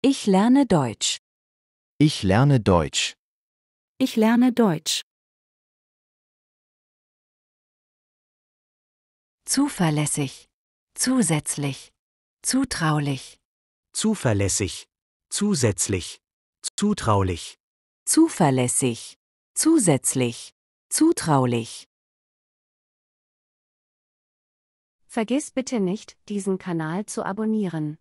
Ich lerne Deutsch. Ich lerne Deutsch. Ich lerne Deutsch. Zuverlässig. Zusätzlich. Zutraulich. Zuverlässig. Zusätzlich. Zutraulich. Zuverlässig. Zusätzlich. Zutraulich. Vergiss bitte nicht, diesen Kanal zu abonnieren.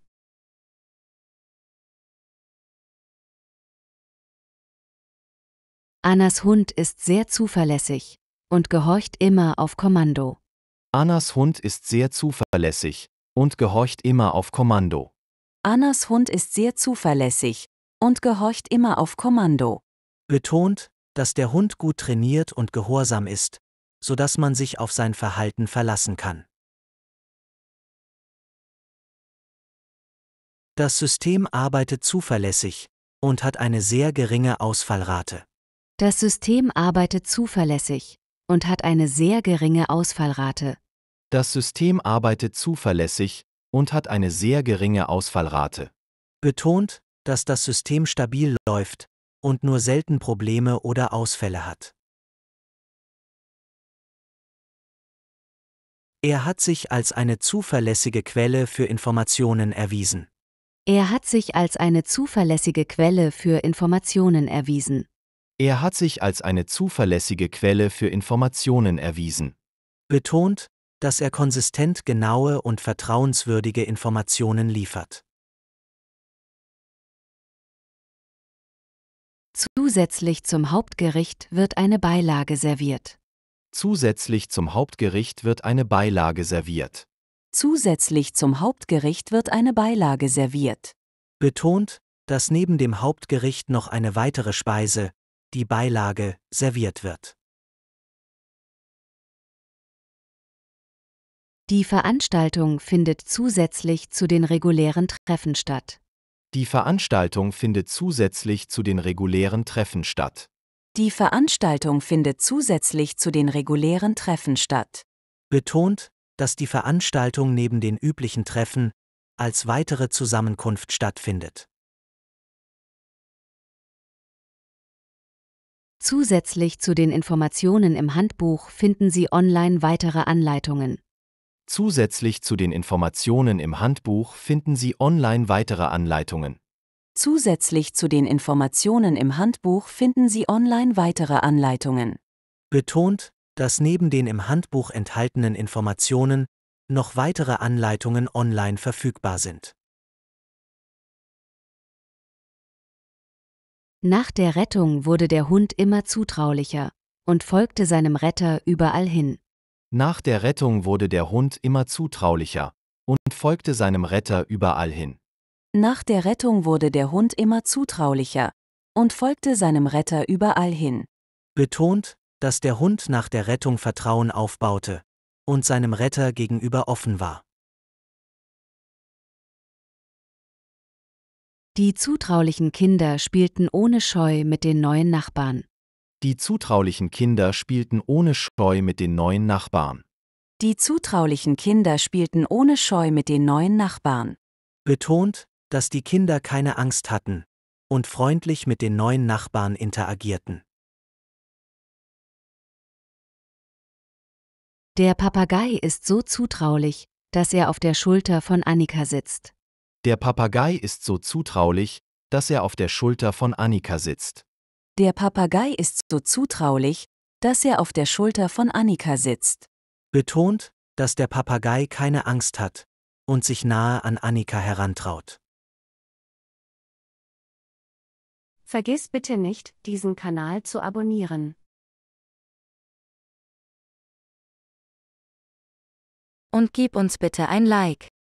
Annas Hund ist sehr zuverlässig und gehorcht immer auf Kommando. Annas Hund ist sehr zuverlässig und gehorcht immer auf Kommando. Annas Hund ist sehr zuverlässig und gehorcht immer auf Kommando. Betont, dass der Hund gut trainiert und gehorsam ist, sodass man sich auf sein Verhalten verlassen kann. Das System arbeitet zuverlässig und hat eine sehr geringe Ausfallrate. Das System arbeitet zuverlässig und hat eine sehr geringe Ausfallrate. Das System arbeitet zuverlässig und hat eine sehr geringe Ausfallrate. Betont, dass das System stabil läuft und nur selten Probleme oder Ausfälle hat. Er hat sich als eine zuverlässige Quelle für Informationen erwiesen. Er hat sich als eine zuverlässige Quelle für Informationen erwiesen. Er hat sich als eine zuverlässige Quelle für Informationen erwiesen. Betont, dass er konsistent genaue und vertrauenswürdige Informationen liefert. Zusätzlich zum Hauptgericht wird eine Beilage serviert. Zusätzlich zum Hauptgericht wird eine Beilage serviert. Zusätzlich zum Hauptgericht wird eine Beilage serviert. Betont, dass neben dem Hauptgericht noch eine weitere Speise, die Beilage, serviert wird. Die Veranstaltung findet zusätzlich zu den regulären Treffen statt. Die Veranstaltung findet zusätzlich zu den regulären Treffen statt. Die Veranstaltung findet zusätzlich zu den regulären Treffen statt. Betont, dass die Veranstaltung neben den üblichen Treffen als weitere Zusammenkunft stattfindet. Zusätzlich zu den Informationen im Handbuch finden Sie online weitere Anleitungen. Zusätzlich zu den Informationen im Handbuch finden Sie online weitere Anleitungen. Zusätzlich zu den Informationen im Handbuch finden Sie online weitere Anleitungen. Betont, dass neben den im Handbuch enthaltenen Informationen noch weitere Anleitungen online verfügbar sind. Nach der Rettung wurde der Hund immer zutraulicher und folgte seinem Retter überall hin. Nach der Rettung wurde der Hund immer zutraulicher und folgte seinem Retter überall hin. Nach der Rettung wurde der Hund immer zutraulicher und folgte seinem Retter überall hin. Betont, dass der Hund nach der Rettung Vertrauen aufbaute und seinem Retter gegenüber offen war. Die zutraulichen Kinder spielten ohne Scheu mit den neuen Nachbarn. Die zutraulichen Kinder spielten ohne Scheu mit den neuen Nachbarn. Die zutraulichen Kinder spielten ohne Scheu mit den neuen Nachbarn. Betont, dass die Kinder keine Angst hatten und freundlich mit den neuen Nachbarn interagierten. Der Papagei ist so zutraulich, dass er auf der Schulter von Annika sitzt. Der Papagei ist so zutraulich, dass er auf der Schulter von Annika sitzt. Der Papagei ist so zutraulich, dass er auf der Schulter von Annika sitzt. Betont, dass der Papagei keine Angst hat und sich nahe an Annika herantraut. Vergiss bitte nicht, diesen Kanal zu abonnieren. Und gib uns bitte ein Like.